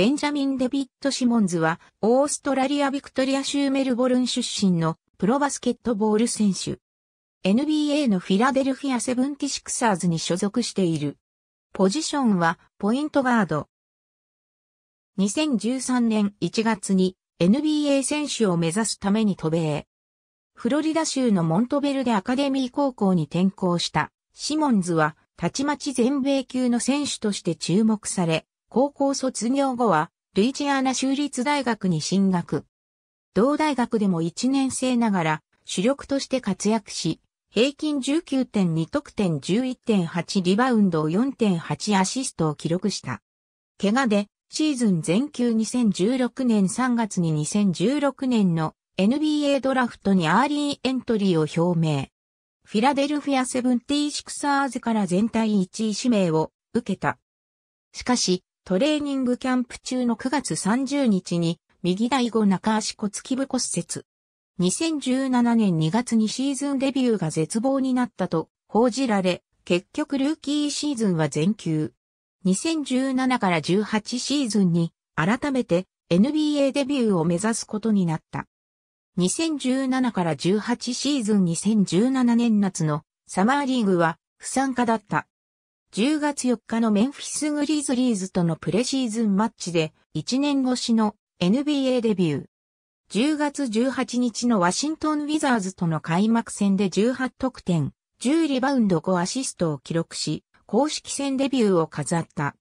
ベンジャミン・デビッド・シモンズは、オーストラリア・ビクトリア州メルボルン出身のプロバスケットボール選手。NBA のフィラデルフィア・セブンティシクサーズに所属している。ポジションは、ポイントガード。2013年1月に NBA 選手を目指すために渡米。フロリダ州のモントベルデアカデミー高校に転校したシモンズは、たちまち全米級の選手として注目され、高校卒業後は、ルイジアナ州立大学に進学。同大学でも1年生ながら、主力として活躍し、平均19.2得点11.8リバウンド4.8アシストを記録した。怪我で、シーズン前級2016年3月に2016年の NBA ドラフトにアーリーエントリーを表明。フィラデルフィアシクサーズから全体1位指名を受けた。しかし、トレーニングキャンプ中の9月30日に、右第5中足骨基部骨折。2017年2月にシーズンデビューが絶望になったと報じられ、結局ルーキーシーズンは全休。2017から18シーズンに改めて NBA デビューを目指すことになった。2017から18シーズン2017年夏のサマーリーグは不参加だった。10月4日のメンフィスグリーズリーズとのプレシーズンマッチで1年越しの NBA デビュー。10月18日のワシントン・ウィザーズとの開幕戦で18得点、10リバウンド5アシストを記録し、公式戦デビューを飾った。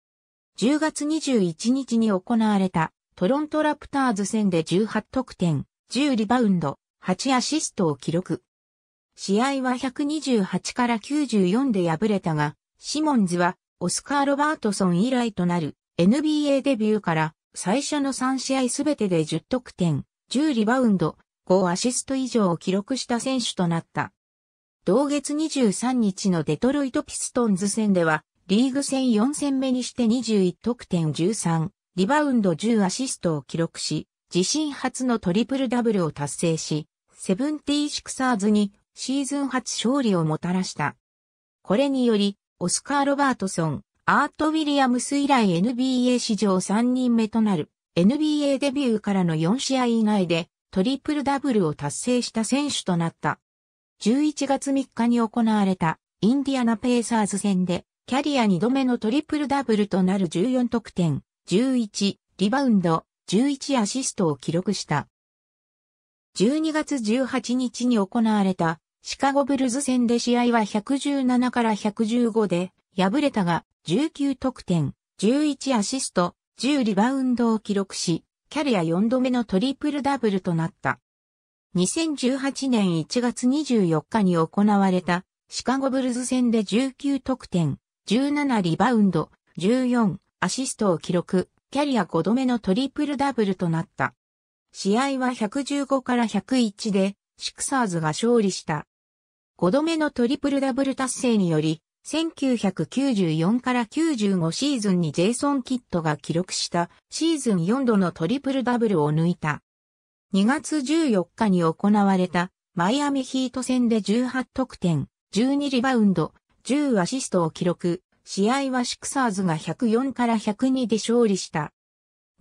10月21日に行われたトロントラプターズ戦で18得点、10リバウンド、8アシストを記録。試合は128から94で敗れたが、シモンズは、オスカー・ロバートソン以来となる NBA デビューから最初の3試合すべてで10得点、10リバウンド、5アシスト以上を記録した選手となった。同月23日のデトロイト・ピストンズ戦では、リーグ戦4戦目にして21得点13、リバウンド10アシストを記録し、自身初のトリプルダブルを達成し、セブンティーシクサーズにシーズン初勝利をもたらした。これにより、オスカー・ロバートソン、アート・ウィリアムス以来 NBA 史上3人目となる NBA デビューからの4試合以外でトリプルダブルを達成した選手となった。11月3日に行われたインディアナ・ペーサーズ戦でキャリア2度目のトリプルダブルとなる14得点、11リバウンド、11アシストを記録した。12月18日に行われたシカゴブルズ戦で試合は117から115で敗れたが19得点、11アシスト、10リバウンドを記録し、キャリア4度目のトリプルダブルとなった。2018年1月24日に行われたシカゴブルズ戦で19得点、17リバウンド、14アシストを記録、キャリア5度目のトリプルダブルとなった。試合は115から101でシクサーズが勝利した。5度目のトリプルダブル達成により、1994から95シーズンにジェイソン・キッドが記録したシーズン4度のトリプルダブルを抜いた。2月14日に行われたマイアミヒート戦で18得点、12リバウンド、10アシストを記録。試合はシクサーズが104から102で勝利した。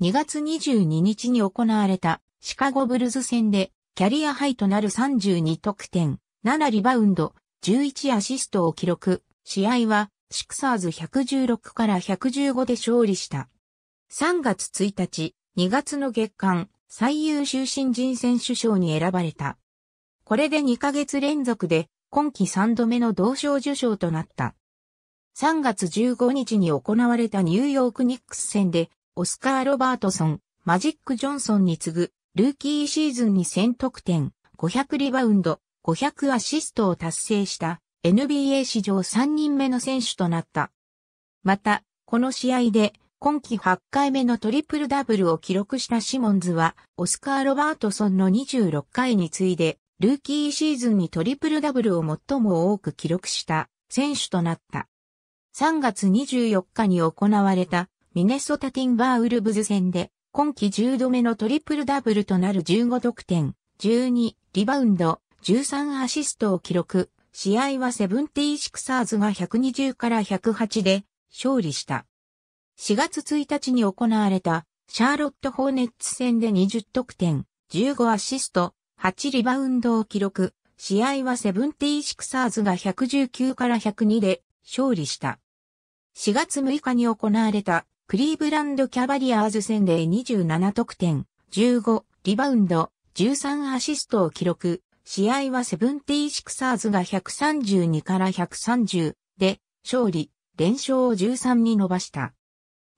2月22日に行われたシカゴブルズ戦でキャリアハイとなる32得点、7リバウンド、11アシストを記録。試合は、シクサーズ116から115で勝利した。3月1日、2月の月間、最優秀新人選手賞に選ばれた。これで2ヶ月連続で、今季3度目の同賞受賞となった。3月15日に行われたニューヨークニックス戦で、オスカー・ロバートソン、マジック・ジョンソンに次ぐルーキーシーズンに1000得点、500リバウンド、500アシストを達成した NBA 史上3人目の選手となった。また、この試合で今季8回目のトリプルダブルを記録したシモンズは、オスカー・ロバートソンの26回に次いで、ルーキーシーズンにトリプルダブルを最も多く記録した選手となった。3月24日に行われたミネソタティンバーウルブズ戦で今季10度目のトリプルダブルとなる15得点、12リバウンド、13アシストを記録。試合はセブンティーシクサーズが120から108で勝利した。4月1日に行われたシャーロット・ホーネッツ戦で20得点、15アシスト、8リバウンドを記録。試合はセブンティーシクサーズが119から102で勝利した。4月6日に行われたクリーブランドキャバリアーズ戦で27得点、15、リバウンド、13アシストを記録。試合はセブンティーシクサーズが132から130で勝利、連勝を13に伸ばした。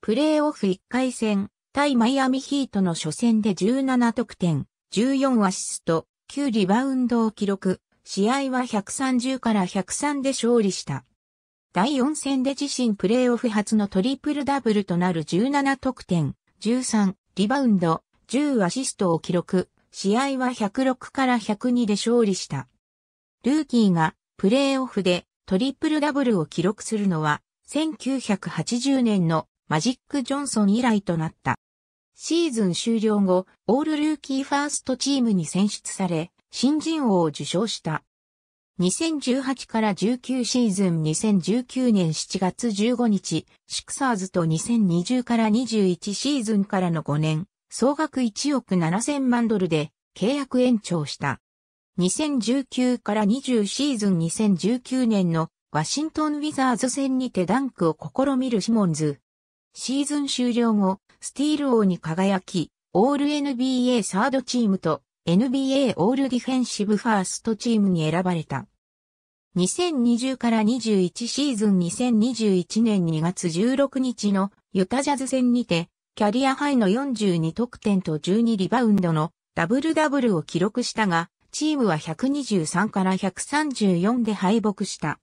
プレーオフ1回戦、対マイアミヒートの初戦で17得点、14アシスト、9リバウンドを記録。試合は130から103で勝利した。第4戦で自身プレーオフ初のトリプルダブルとなる17得点、13リバウンド、10アシストを記録、試合は106から102で勝利した。ルーキーがプレーオフでトリプルダブルを記録するのは1980年のマジック・ジョンソン以来となった。シーズン終了後、オールルーキーファーストチームに選出され、新人王を受賞した。2018から19シーズン2019年7月15日、シクサーズと2020から21シーズンからの5年、総額1億7000万ドルで契約延長した。2019から20シーズン2019年のワシントン・ウィザーズ戦にてダンクを試みるシモンズ。シーズン終了後、スティール王に輝き、オール NBA サードチームと NBA オールディフェンシブファーストチームに選ばれた。2020から21シーズン2021年2月16日のユタジャズ戦にて、キャリアハイの42得点と12リバウンドのダブルダブルを記録したが、チームは123から134で敗北した。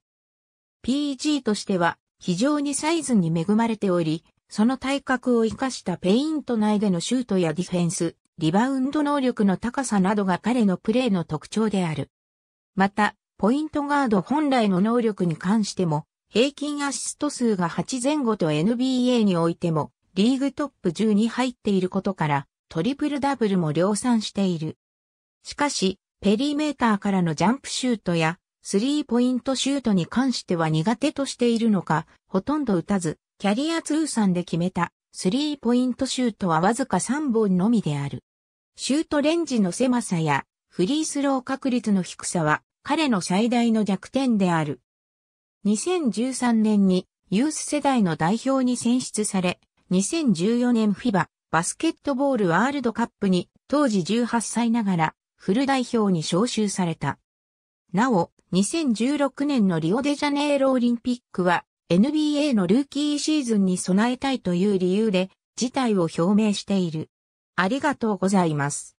PG としては非常にサイズに恵まれており、その体格を生かしたペイント内でのシュートやディフェンス、リバウンド能力の高さなどが彼のプレーの特徴である。また、ポイントガード本来の能力に関しても、平均アシスト数が8前後と NBA においても、リーグトップ10に入っていることから、トリプルダブルも量産している。しかし、ペリメーターからのジャンプシュートや、スリーポイントシュートに関しては苦手としているのか、ほとんど打たず、キャリア通算で決めた、スリーポイントシュートはわずか3本のみである。シュートレンジの狭さや、フリースロー確率の低さは、彼の最大の弱点である。2013年にユース世代の代表に選出され、2014年フィババスケットボールワールドカップに当時18歳ながらフル代表に招集された。なお、2016年のリオデジャネイロオリンピックは NBA のルーキーシーズンに備えたいという理由で事態を表明している。ありがとうございます。